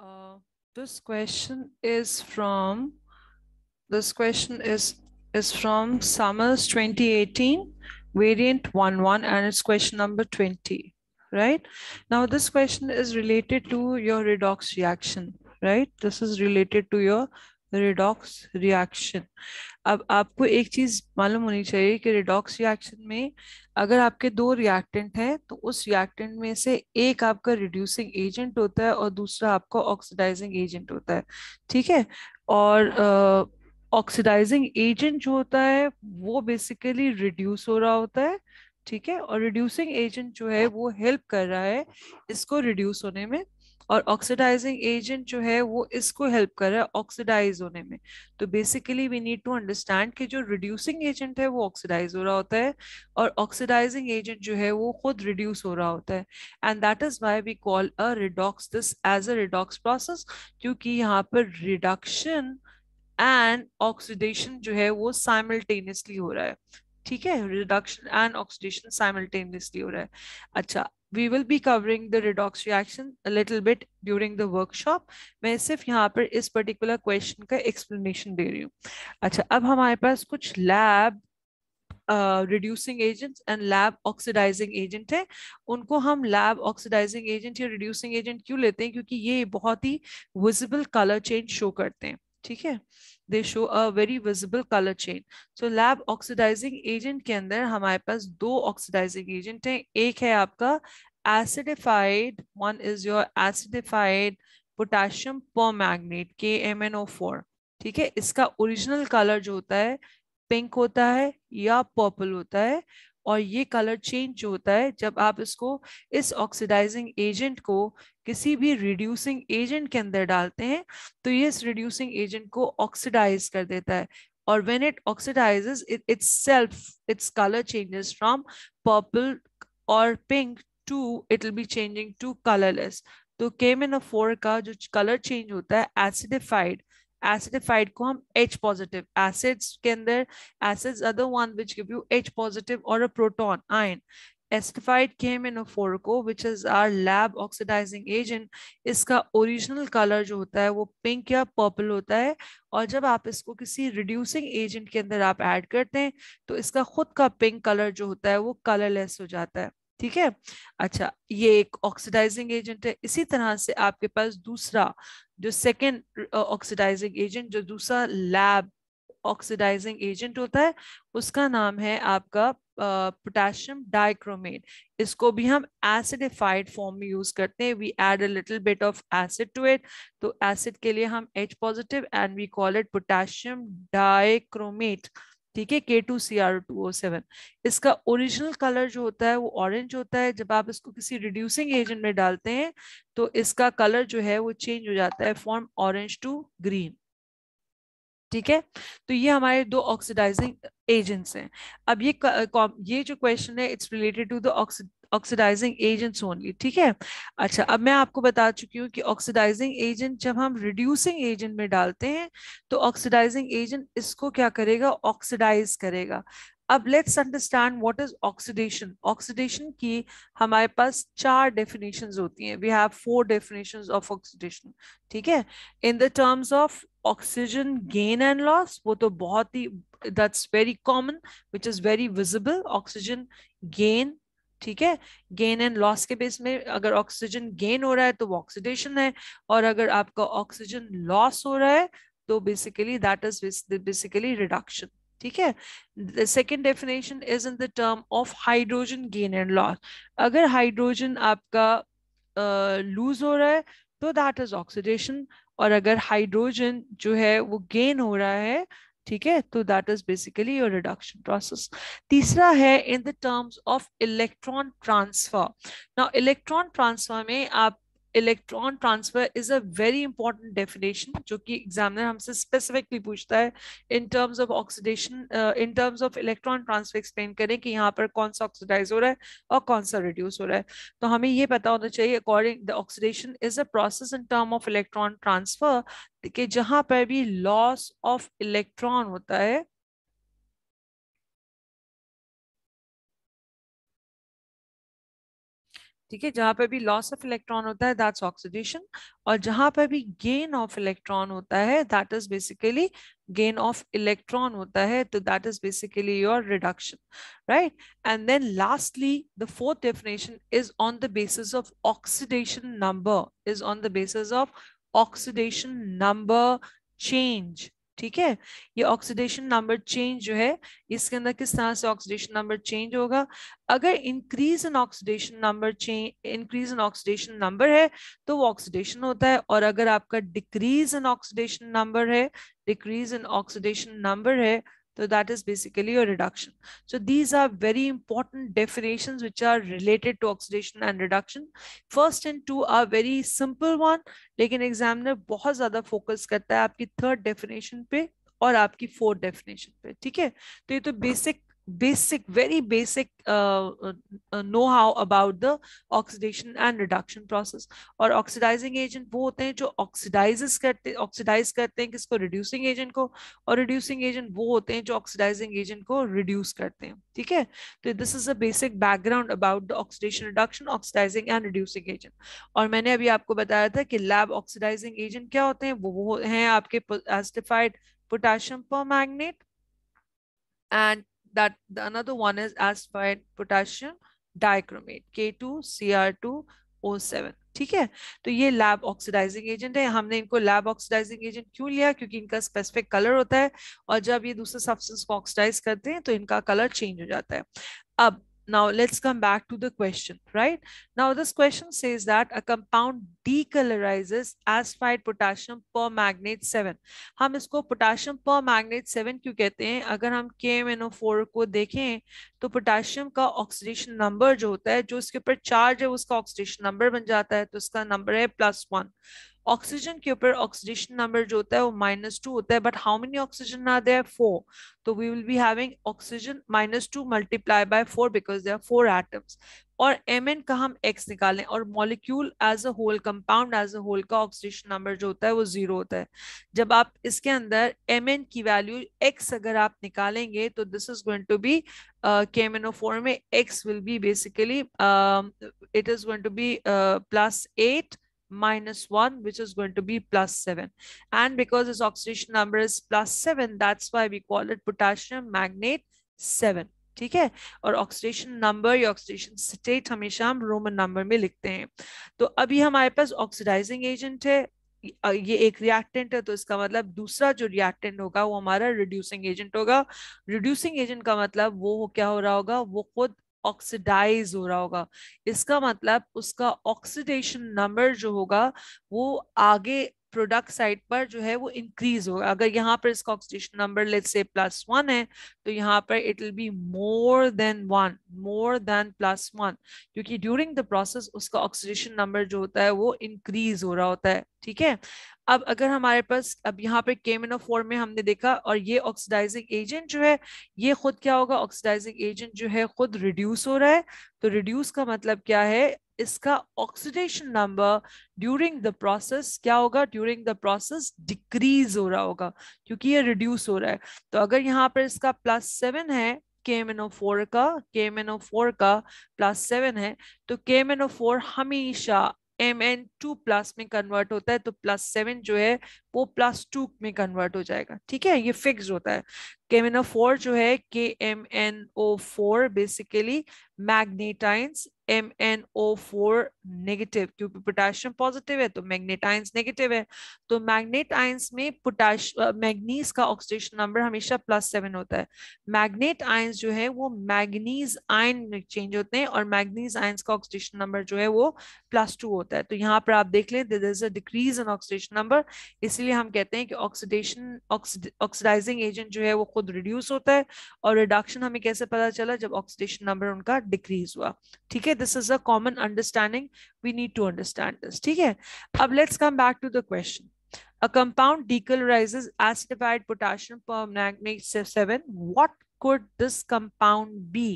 Uh, this question is from this question is is from Summers 2018, variant 1-1, and it's question number 20, right? Now this question is related to your redox reaction, right? This is related to your redox reaction अब आपको एक चीज मालूम होनी चाहिए कि redox reaction में अगर आपके दो रिएक्टेंट हैं तो उस रिएक्टेंट में से एक आपका रिड्यूसिंग एजेंट होता है और दूसरा आपका ऑक्सीडाइजिंग एजेंट होता है ठीक है और ऑक्सीडाइजिंग एजेंट जो होता है वो बेसिकली रिड्यूस हो रहा होता है ठीक है और रिड्यूसिंग एजेंट जो है वो हेल्प कर रहा है इसको रिड्यूस होने में और ऑक्सीडाइजिंग एजेंट जो है वो इसको हेल्प कर रहा है ऑक्सीडाइज होने में तो basically we need to understand कि जो रिड्यूसिंग एजेंट है वो ऑक्सीडाइज हो रहा होता है और ऑक्सीडाइजिंग एजेंट जो है वो खुद रिड्यूस हो रहा होता है and that is why we call a redox this as a redox process क्योंकि यहाँ पर रिडक्शन एंड ऑक्सीडेशन जो है वो साइमल्टेनियसली हो रहा है ठीक है रिडक्शन एंड ऑक्सीडेशन साइमल्टेनियसली हो रहा है अच्छा we will be covering the redox reaction a little bit during the workshop. main sirf yahan par is particular question ka explanation de rahi hu acha ab hamare paas kuch lab reducing agent and lab oxidizing agent है उनको हम lab oxidizing agent या reducing agent क्यों लेते हैं क्योंकि ये बहुत ही विजिबल कलर चेंज शो करते हैं ठीक है they show a very visible colour change so lab oxidizing agent के अंदर हमारे पास दो ऑक्सीडाइजिंग एजेंट हैं एक है आपका acidified one is your acidified potassium permanganate K M N O four ठीक है इसका ओरिजिनल कलर जो होता है पिंक होता है या पर्पल होता है और ये कलर चेंज जो होता है जब आप इसको इस ऑक्सीडाइजिंग एजेंट को किसी भी रिड्यूसिंग एजेंट के अंदर डालते हैं तो ये इस रिड्यूसिंग एजेंट को ऑक्सीडाइज कर देता है और when it oxidise itself its colour changes from purple और pink to it will be changing to colourless तो केम इन फोर का जो कलर चेंज होता है एसिडिफाइड एसिडिफाइड को हम एच पॉजिटिव एसिड्स के अंदर acids other one which give you H positive और a proton ion acidified came in a 4CO, which is our lab oxidizing agent. इसका ओरिजिनल कलर जो होता है वो पिंक या पर्पल होता है और जब आप इसको किसी रिड्यूसिंग एजेंट के अंदर आप ऐड करते हैं तो इसका खुद का पिंक कलर जो होता है वो कलरलेस हो जाता है ठीक है अच्छा ये एक ऑक्सीडाइजिंग एजेंट है इसी तरह से आपके पास दूसरा जो सेकेंड ऑक्सीडाइजिंग एजेंट जो दूसरा लैब ऑक्सीडाइजिंग एजेंट होता है उसका नाम है आपका पोटेशियम डाइक्रोमेट इसको भी हम एसिडिफाइड फॉर्म में यूज करते हैं we add a little bit of acid to it तो एसिड के लिए हम H positive and we call it potassium dichromate ठीक है K two C R two O seven इसका ओरिजिनल कलर जो होता है वो ऑरेंज होता है जब आप इसको किसी रिड्यूसिंग एजेंट में डालते हैं तो इसका कलर जो है वो चेंज हो जाता है फ्रॉम ऑरेंज टू ग्रीन ठीक है तो ये हमारे दो ऑक्सीडाइजिंग एजेंट्स हैं अब ये ये जो क्वेश्चन है it's related to the oxidizing agents only ठीक है अच्छा अब मैं आपको बता चुकी हूँ कि ऑक्सीडाइजिंग एजेंट जब हम रिड्यूसिंग एजेंट में डालते हैं तो ऑक्सीडाइजिंग एजेंट इसको क्या करेगा ऑक्सीडाइज करेगा अब let's understand what is oxidation oxidation की हमारे पास चार डेफिनेशंस होती हैं we have four definitions of oxidation ठीक है in the terms of oxygen gain and loss वो तो बहुत ही that's very common which is very visible oxygen gain ठीक है गेन एंड लॉस के बेस में अगर ऑक्सीजन गेन हो रहा है तो वो ऑक्सीडेशन है और अगर आपका ऑक्सीजन लॉस हो रहा है तो basically that is basically reduction ठीक है the second definition is in the term of hydrogen gain and loss अगर हाइड्रोजन आपका लूज uh, हो रहा है तो दैट इज ऑक्सीडेशन और अगर हाइड्रोजन जो है वो गेन हो रहा है ठीक है तो that is basically your reduction process तीसरा है in the terms of electron transfer ना इलेक्ट्रॉन ट्रांसफर में आप electron transfer is a very important definition जो कि एग्जामिनर हमसे स्पेसिफिकली पूछता है in terms of oxidation in terms of electron transfer explain करें कि यहाँ पर कौन सा ऑक्सीडाइज हो रहा है और कौन सा रिड्यूस हो रहा है तो हमें ये पता होना चाहिए according the oxidation is a process in term of electron transfer के जहाँ पर भी लॉस ऑफ इलेक्ट्रॉन होता है ठीक है जहां पर भी लॉस ऑफ इलेक्ट्रॉन होता है दैट्स ऑक्सीडेशन और जहां पर भी गेन ऑफ इलेक्ट्रॉन होता है that is basically gain of electron होता है तो that is basically your reduction right and then lastly the fourth definition is on the basis of oxidation number is on the basis of oxidation number change ठीक है ये oxidation number change जो है इसके अंदर किस तरह से ऑक्सीडेशन नंबर चेंज होगा अगर increase in oxidation number change increase in oxidation number है तो वो ऑक्सीडेशन होता है और अगर आपका डिक्रीज इन ऑक्सीडेशन नंबर है डिक्रीज इन ऑक्सीडेशन नंबर है So that is basically a reduction. So these are very important definitions which are related to oxidation and reduction. First and two are very simple one, लेकिन examiner बहुत ज्यादा focus करता है आपकी third definition पे और आपकी फोर्थ डेफिनेशन पे ठीक है तो ये तो basic basic, very basic uh, uh, know-how about the oxidation and reduction process. or oxidizing agent wo hote hain jo oxidizes karte oxidize karte hain kisko reducing agent ko और reducing agent wo hote hain jo oxidizing agent ko reduce karte hain theek hai so this is a basic background about the oxidation reduction, oxidizing and reducing agent. aur maine abhi aapko bataya tha ki lab oxidizing agent kya hote hain wo वो हैं आपके acidified potassium permanganate and that the another one is aspirate potassium dichromate के ठीक है तो ये lab oxidizing agent है हमने इनको लैब ऑक्सीडाइजिंग एजेंट क्यों लिया क्योंकि इनका स्पेसिफिक कलर होता है और जब ये दूसरे सब्सटेंस को ऑक्सीडाइज करते हैं तो इनका कलर चेंज हो जाता है अब Now let's come back to the question, right? Now this question says that a compound decolorizes aspirate potassium permanganate 7. hum isko potassium permanganate 7 क्यों kehte hain agar hum KMNO4 ko dekhe to potassium ka oxidation number jo hota hai jo इसके upar charge hai uska oxidation number ban jata hai to uska number hai plus one oxygen के ऊपर oxidation number जो होता है वो minus two होता है but how many oxygen are there four तो we will be having oxygen minus two multiply by four because there four atoms और एम एन का हम एक्स निकालें और molecule as a whole compound as a whole का oxidation number जो होता है वो जीरो होता है जब आप इसके अंदर एम एन की वैल्यू एक्स अगर आप निकालेंगे तो this is going to be O four में X will be basically it is going to be plus eight minus 1 which is going to be plus 7 and because its oxidation number is plus 7 that's why we call it potassium magnate 7 ठीक है और oxidation number या oxidation state हमेशा हम Roman number में लिखते हैं तो अभी हमारे पास ऑक्सीडाइजिंग एजेंट है ये एक रिएक्टेंट है तो इसका मतलब दूसरा जो रिएक्टेंट होगा वो हमारा रिड्यूसिंग एजेंट होगा रिड्यूसिंग एजेंट का मतलब वो क्या हो रहा होगा वो खुद ऑक्सीडाइज हो रहा होगा इसका मतलब उसका ऑक्सीडेशन नंबर जो होगा वो आगे प्रोडक्ट साइड पर जो है वो इंक्रीज होगा अगर यहाँ पर इसका oxidation number let's say plus one है तो यहाँ पर it will be more than one more than plus one क्योंकि ड्यूरिंग द प्रोसेस उसका ऑक्सीडेशन नंबर जो होता है वो इंक्रीज हो रहा होता है ठीक है अब अगर हमारे पास अब यहाँ पे केमिनो फोर में हमने देखा और ये ऑक्सीडाइजिंग एजेंट जो है ये खुद क्या होगा ऑक्सीडाइजिंग एजेंट जो है खुद रिड्यूस हो रहा है तो रिड्यूस का मतलब क्या है इसका oxidation number during the process क्या होगा ड्यूरिंग द प्रोसेस डिक्रीज हो रहा होगा क्योंकि ये रिड्यूस हो रहा है तो अगर यहाँ पर इसका प्लस सेवन है KMnO4 का KMnO4 का प्लस सेवन है तो KMnO4 हमेशा एम एन टू प्लस में कन्वर्ट होता है तो प्लस सेवन जो है वो प्लस टू में कन्वर्ट हो जाएगा ठीक है ये फिक्स होता है केमिनो फोर जो है K M N O four basically manganate ions M N O four negative क्योंकि पोटेशियम पॉजिटिव है तो मैग्नेट आइंस नेगेटिव है तो मैग्नेट आइंस में पोटाश मैग्नीज का ऑक्सीडेशन नंबर हमेशा प्लस सेवन होता है मैग्नेट आइंस जो है वो मैग्नीज आइन में चेंज होते हैं और मैग्नीज आइंस का ऑक्सीडेशन नंबर जो है वो प्लस टू होता है तो यहाँ पर आप देख लें this is a decrease in oxidation number इसलिए हम कहते हैं कि ऑक्सीडेशन ऑक्सीडाइजिंग एजेंट जो है वो खुद रिड्यूस होता है और रिडक्शन हमें कैसे पता चला जब ऑक्सीडेशन नंबर उनका डिक्रीज हुआ ठीक है this is a common understanding we need to understand this ठीक है अब let's come back to the question a compound decolourise acidified potassium permanganate seven what could this compound be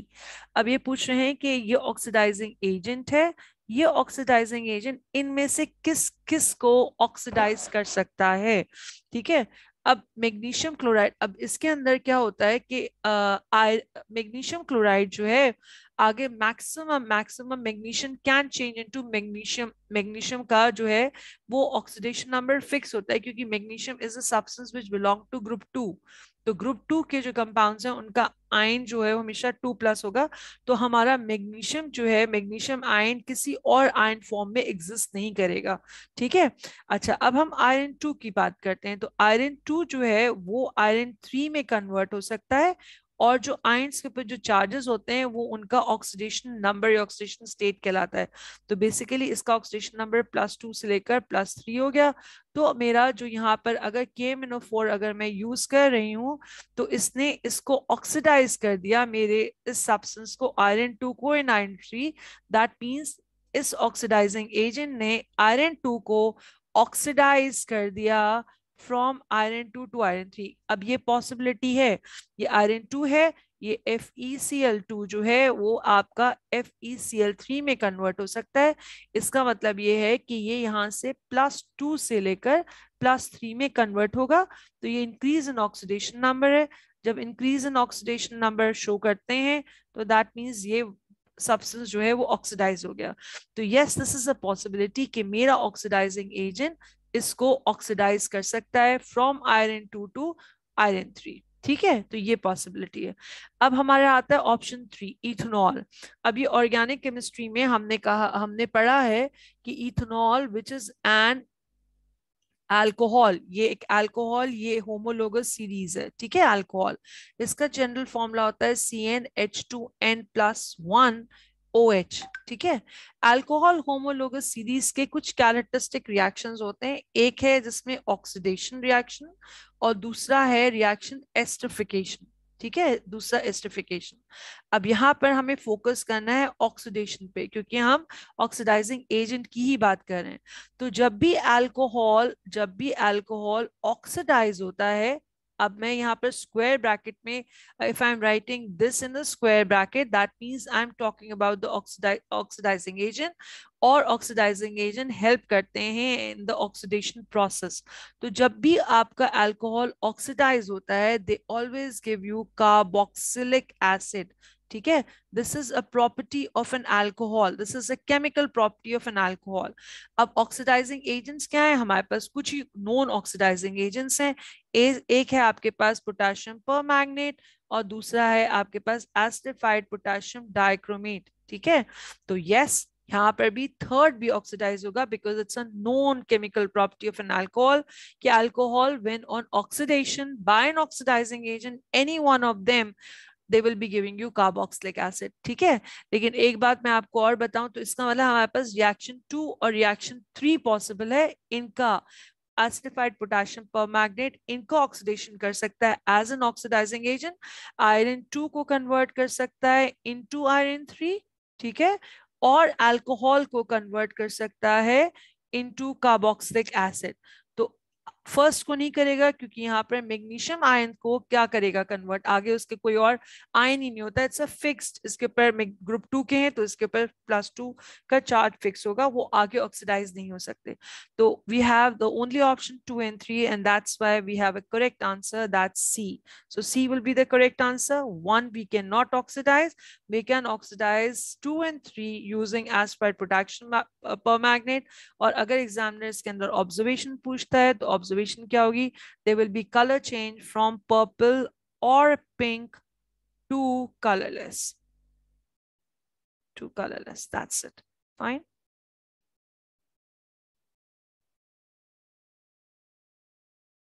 अब ये पूछ रहे हैं कि ये ऑक्सीडाइजिंग एजेंट है ये ऑक्सीडाइजिंग एजेंट इनमें से किस किस को ऑक्सीडाइज कर सकता है ठीक है अब मैग्नीशियम क्लोराइड अब इसके अंदर क्या होता है कि मैग्नीशियम क्लोराइड जो है आगे maximum maximum magnesium can change into magnesium magnesium का जो है वो ऑक्सीडेशन नंबर फिक्स होता है क्योंकि magnesium is a substance which belong to group two तो ग्रुप टू के जो कंपाउंड्स हैं उनका आयन जो है वो हमेशा टू प्लस होगा तो हमारा मैग्नीशियम जो है मैग्नीशियम आयन किसी और आयन फॉर्म में एग्जिस्ट नहीं करेगा ठीक है अच्छा अब हम आयरन टू की बात करते हैं तो आयरन टू जो है वो आयरन थ्री में कन्वर्ट हो सकता है और जो आइंस के ऊपर जो चार्जेस होते हैं वो उनका ऑक्सीडेशन नंबर या ऑक्सीडेशन स्टेट कहलाता है तो बेसिकली इसका ऑक्सीडेशन नंबर प्लस टू से लेकर प्लस थ्री हो गया तो मेरा जो यहाँ पर अगर के मिनो फोर अगर मैं यूज कर रही हूँ तो इसने इसको ऑक्सीडाइज कर दिया मेरे इस सब्सटेंस को आयरन टू को in iron three that means इस ऑक्सीडाइजिंग एजेंट ने आयरन टू को ऑक्सीडाइज कर दिया from iron two to iron three अब ये पॉसिबिलिटी है ये आयरन टू है ये F E C L two जो है वो आपका F E C L three में कन्वर्ट हो सकता है इसका मतलब ये है कि ये यहाँ से प्लस टू से लेकर प्लस थ्री में कन्वर्ट होगा तो ये इंक्रीज इन ऑक्सीडेशन नंबर है जब increase in oxidation number show करते हैं तो दैट मीन्स ये सब्सटेंस जो है वो ऑक्सीडाइज हो गया तो yes this is a possibility कि मेरा ऑक्सीडाइजिंग एजेंट इसको ऑक्सीडाइज कर सकता है from iron two to iron three ठीक है तो ये पॉसिबिलिटी है अब हमारा आता है ऑप्शन थ्री इथेनॉल अब ये ऑर्गेनिक केमिस्ट्री में हमने कहा हमने पढ़ा है कि ethanol which is an alcohol ये एक अल्कोहल ये होमोलोगस सीरीज है ठीक है अल्कोहल इसका जनरल फॉर्मूला होता है C N H two N plus one O H ठीक है अल्कोहल होमोलोगस सीरीज के कुछ कैरेक्टरिस्टिक रिएक्शंस होते हैं एक है जिसमें ऑक्सीडेशन रिएक्शन और दूसरा है रिएक्शन एस्टिफिकेशन ठीक है दूसरा एस्टिफिकेशन अब यहाँ पर हमें फोकस करना है ऑक्सीडेशन पे क्योंकि हम ऑक्सीडाइजिंग एजेंट की ही बात कर रहे हैं तो जब भी अल्कोहल जब भी अल्कोहल ऑक्सीडाइज होता है अब मैं यहाँ पर स्क्वायर ब्रैकेट में if I am writing this in the square bracket that means I am talking about the oxidising agent और ऑक्सीडाइजिंग एजेंट हेल्प करते हैं इन द ऑक्सीडेशन प्रोसेस तो जब भी आपका अल्कोहल ऑक्सीडाइज होता है they always give you carboxylic acid ठीक है this is a property of an alcohol this is a chemical property of an alcohol अब ऑक्सीडाइजिंग एजेंट्स क्या है हमारे पास कुछ ही नॉन ऑक्सीडाइजिंग एजेंट्स हैं एक है आपके पास पोटाशियम पर और दूसरा है आपके पास एस्टिफाइड पोटाशियम डाइक्रोमेट ठीक है तो यस यहाँ पर भी थर्ड भी ऑक्सीडाइज होगा because it's a known chemical property of an alcohol कि alcohol when on oxidation by an oxidising agent any one of them they will be giving you carboxylic acid ठीक है लेकिन एक बात मैं आपको और बताऊं तो इसका मतलब हमारे पास रिएक्शन टू और रिएक्शन थ्री पॉसिबल है इनका एसिडिफाइड पोटेशियम पर मैग्नेट इनको ऑक्सीडेशन कर सकता है as an oxidising agent iron two को कन्वर्ट कर सकता है इन टू आयरन थ्री ठीक है और एल्कोहल को कन्वर्ट कर सकता है into carboxylic acid first को नहीं करेगा क्योंकि यहाँ पर मैग्नीशियम आयन को क्या करेगा कन्वर्ट आगे उसके कोई और आयन ही नहीं होता इट्स अ फिक्स्ड इसके ऊपर ग्रुप टू के हैं तो इसके ऊपर प्लस टू का चार्ज फिक्स होगा वो आगे ऑक्सीडाइज नहीं हो सकते तो we have the only option two and three and that's why we have a correct answer that C so C will be the correct answer one we can not oxidise we can oxidise two and three using as per protection permanganate और अगर examiner इसके अंदर observation पूछता है तो observe observation क्या होगी they will be colour change from purple और pink to colourless to colourless that's it fine